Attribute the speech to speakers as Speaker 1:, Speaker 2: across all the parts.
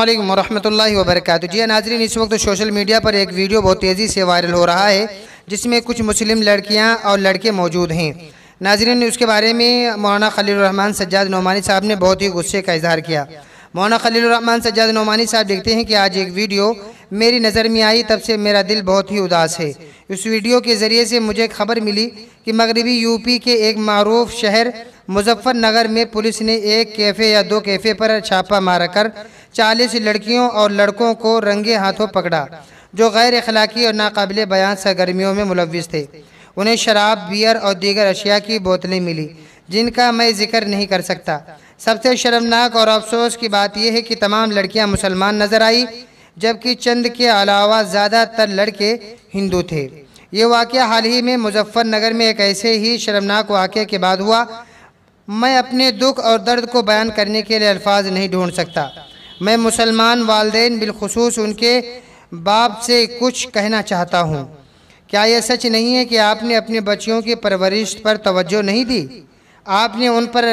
Speaker 1: अल्लाम वरहमल जी नाजरीन इस वक्त सोशल मीडिया पर एक वीडियो बहुत तेज़ी से वायरल हो रहा है जिसमें कुछ मुस्लिम लड़कियाँ और लड़के मौजूद हैं नाजरीन उसके बारे में मौलाना खलीलरहमान सज्जाद नोमानी साहब ने बहुत ही गुस्से का इजहार किया मौलाना खलीलरहमान सज्जाद नोमानी साहब देखते हैं कि आज एक वीडियो मेरी नज़र में आई तब से मेरा दिल बहुत ही उदास है इस वीडियो के ज़रिए से मुझे खबर मिली कि मगरबी यूपी के एक मरूफ शहर मुजफ्फरनगर में पुलिस ने एक कैफ़े या दो कैफ़े पर छापा कर चालीस लड़कियों और लड़कों को रंगे हाथों पकड़ा जो गैर अखलाक़ी और नाकबिल बयान सरगर्मियों में मुलविस थे उन्हें शराब बियर और दीगर अशिया की बोतलें मिली जिनका मैं जिक्र नहीं कर सकता सबसे शर्मनाक और अफसोस की बात यह है कि तमाम लड़कियां मुसलमान नज़र आई जबकि चंद के अलावा ज़्यादातर लड़के हिंदू थे ये वाक़ हाल ही में मुजफ्फ़रनगर में एक ऐसे ही शर्मनाक वाक़े के बाद हुआ मैं अपने दुख और दर्द को बयान करने के लिए अल्फाज नहीं ढूंढ सकता मैं मुसलमान वालदे बिलखसूस उनके बाप से कुछ कहना चाहता हूँ क्या यह सच नहीं है कि आपने अपने बच्चियों की परवरिश पर तवज्जो नहीं दी आपने उन पर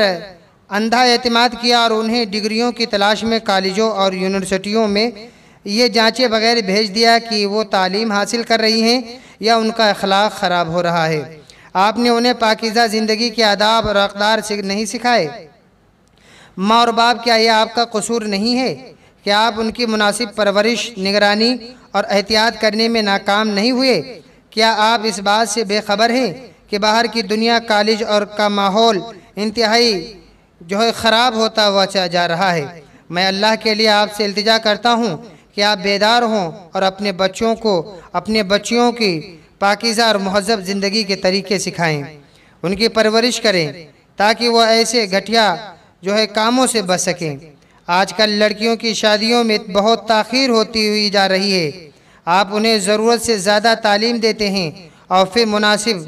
Speaker 1: अंधा अतमाद किया और उन्हें डिग्रियों की तलाश में कॉलेजों और यूनिवर्सिटियों में ये जांचे बगैर भेज दिया कि वो तालीम हासिल कर रही हैं या उनका अखलाक ख़राब हो रहा है आपने उन्हें पाकिज़ा ज़िंदगी के आदाब और अकदार नहीं सिखाए माँ और बाप क्या यह आपका कसूर नहीं है कि आप उनकी मुनासिब परवरिश निगरानी और एहतियात करने में नाकाम नहीं हुए क्या आप इस बात से बेखबर हैं कि बाहर की दुनिया कॉलेज और का माहौल इंतहाई जो है ख़राब होता हुआ चला जा रहा है मैं अल्लाह के लिए आपसे इल्तजा करता हूँ कि आप बेदार हों और अपने बच्चों को अपने बच्चियों की पाकिज़ा और महजब ज़िंदगी के तरीके सिखाएं उनकी परवरिश करें ताकि वह ऐसे घटिया जो है कामों से बच सकें आजकल लड़कियों की शादियों में बहुत तखीर होती हुई जा रही है आप उन्हें ज़रूरत से ज़्यादा तालीम देते हैं और फिर मुनासिब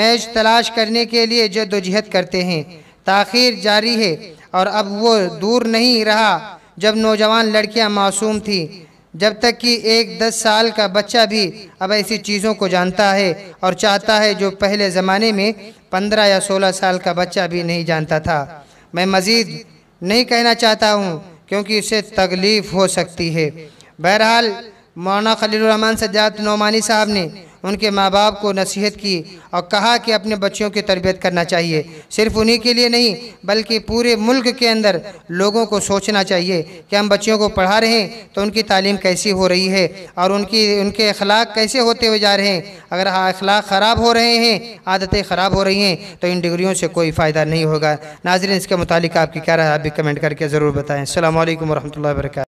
Speaker 1: मैच तलाश करने के लिए जदोजहद करते हैं तखीर जारी है और अब वो दूर नहीं रहा जब नौजवान लड़कियां मासूम थी जब तक कि एक दस साल का बच्चा भी अब ऐसी चीज़ों को जानता है और चाहता है जो पहले ज़माने में पंद्रह या सोलह साल का बच्चा भी नहीं जानता था मैं मज़ीद नहीं कहना चाहता हूँ क्योंकि उससे तकलीफ़ हो सकती है बहरहाल मौना खलील रहमान सज्जाद नौमानी साहब ने उनके माँ बाप को नसीहत की और कहा कि अपने बच्चों की तरबियत करना चाहिए सिर्फ उन्हीं के लिए नहीं बल्कि पूरे मुल्क के अंदर लोगों को सोचना चाहिए कि हम बच्चों को पढ़ा रहे हैं तो उनकी तालीम कैसी हो रही है और उनकी उनके अखलाक कैसे होते हुए जा रहे हैं अगर अखलाक ख़राब हो रहे हैं आदतें ख़राब हो रही हैं तो इन डिग्रियों से कोई फ़ायदा नहीं होगा नाजरन इसके मुतालिक आपकी क्या राय आप भी कमेंट करके ज़रूर बताएँ अल्लाम वरहमल वर्का